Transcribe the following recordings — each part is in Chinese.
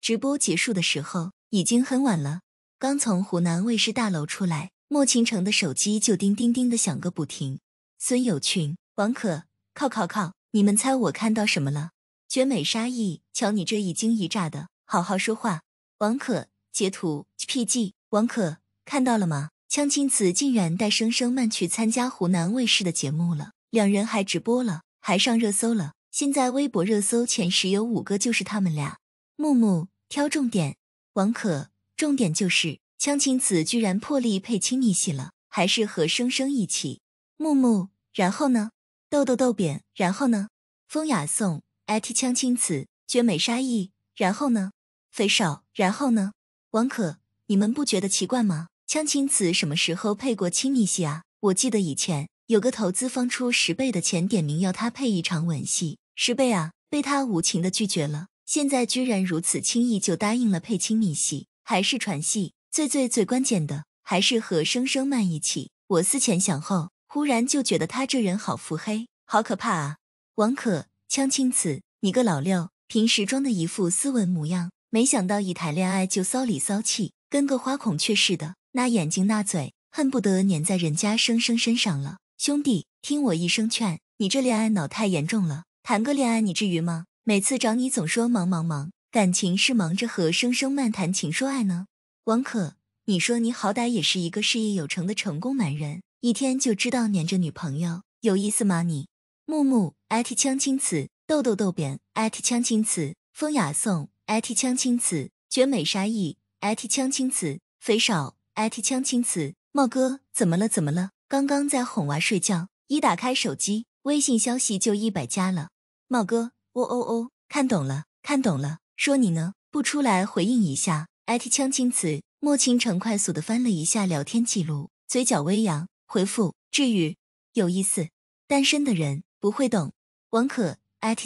直播结束的时候已经很晚了，刚从湖南卫视大楼出来，莫倾城的手机就叮叮叮的响个不停。孙有群、王可，靠靠靠！你们猜我看到什么了？绝美沙溢，瞧你这一惊一乍的，好好说话。王可，截图 PG。王可，看到了吗？枪青子竟然带生生慢去参加湖南卫视的节目了，两人还直播了，还上热搜了。现在微博热搜前十有五个就是他们俩。木木挑重点，王可，重点就是枪青子居然破例配亲密戏了，还是和生生一起。木木，然后呢？豆豆豆扁，然后呢？风雅颂艾特枪青子，绝美杀意，然后呢？肥少，然后呢？王可，你们不觉得奇怪吗？枪青子什么时候配过亲密戏啊？我记得以前有个投资方出十倍的钱，点名要他配一场吻戏，十倍啊，被他无情的拒绝了。现在居然如此轻易就答应了配亲密戏，还是传戏，最最最关键的还是和生生曼一起。我思前想后，忽然就觉得他这人好腹黑，好可怕啊！王可枪青子，你个老六，平时装的一副斯文模样，没想到一谈恋爱就骚里骚气，跟个花孔雀似的，那眼睛那嘴，恨不得粘在人家生生身上了。兄弟，听我一声劝，你这恋爱脑太严重了，谈个恋爱你至于吗？每次找你总说忙忙忙，感情是忙着和生生漫谈情说爱呢？王可，你说你好歹也是一个事业有成的成功男人，一天就知道黏着女朋友，有意思吗你？木木艾 t 江青瓷，豆豆豆扁艾 t 江青瓷，风雅颂艾 t 江青瓷，绝美沙溢艾 t 江青瓷，肥少艾 t 江青瓷，茂哥怎么了怎么了？刚刚在哄娃睡觉，一打开手机，微信消息就一百加了，茂哥。哦哦哦！看懂了，看懂了。说你呢，不出来回应一下？@枪青瓷莫倾城快速的翻了一下聊天记录，嘴角微扬，回复：至于，有意思，单身的人不会懂。王可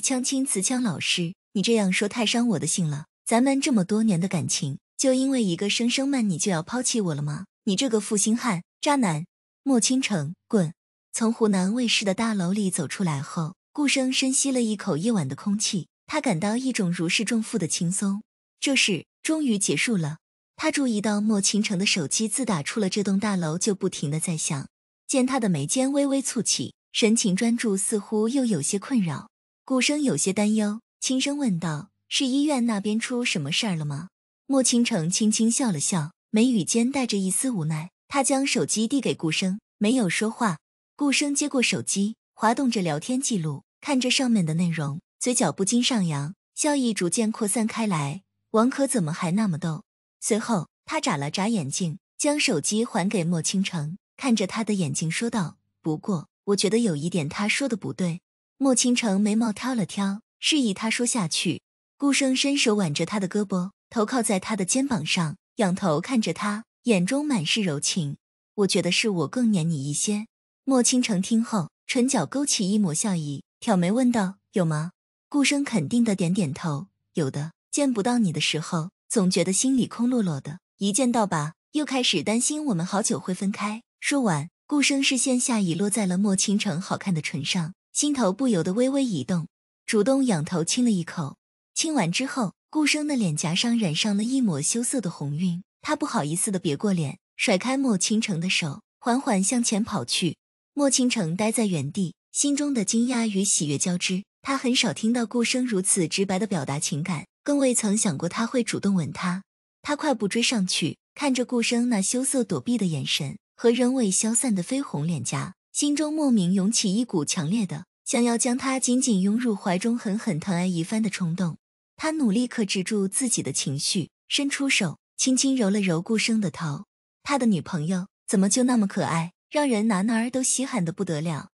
枪青瓷枪老师，你这样说太伤我的心了。咱们这么多年的感情，就因为一个声声慢，你就要抛弃我了吗？你这个负心汉、渣男！莫倾城，滚！从湖南卫视的大楼里走出来后。顾生深吸了一口夜晚的空气，他感到一种如释重负的轻松，这事终于结束了。他注意到莫倾城的手机自打出了这栋大楼就不停的在响，见他的眉间微微蹙起，神情专注，似乎又有些困扰。顾生有些担忧，轻声问道：“是医院那边出什么事儿了吗？”莫倾城轻轻笑了笑，眉宇间带着一丝无奈，他将手机递给顾生，没有说话。顾生接过手机。滑动着聊天记录，看着上面的内容，嘴角不禁上扬，笑意逐渐扩散开来。王可怎么还那么逗？随后他眨了眨眼睛，将手机还给莫倾城，看着他的眼睛说道：“不过，我觉得有一点他说的不对。”莫倾城眉毛挑了挑，示意他说下去。顾生伸手挽着他的胳膊，头靠在他的肩膀上，仰头看着他，眼中满是柔情。我觉得是我更黏你一些。莫倾城听后。唇角勾起一抹笑意，挑眉问道：“有吗？”顾生肯定的点点头：“有的。见不到你的时候，总觉得心里空落落的；一见到吧，又开始担心我们好久会分开。”说完，顾生视线下已落在了莫倾城好看的唇上，心头不由得微微一动，主动仰头亲了一口。亲完之后，顾生的脸颊上染上了一抹羞涩的红晕，他不好意思的别过脸，甩开莫倾城的手，缓缓向前跑去。莫倾城呆在原地，心中的惊讶与喜悦交织。他很少听到顾生如此直白的表达情感，更未曾想过他会主动吻他。他快步追上去，看着顾生那羞涩躲避的眼神和仍未消散的绯红脸颊，心中莫名涌起一股强烈的想要将他紧紧拥入怀中，狠狠疼爱一番的冲动。他努力克制住自己的情绪，伸出手轻轻揉了揉顾生的头。他的女朋友怎么就那么可爱？让人哪儿哪儿都稀罕的不得了。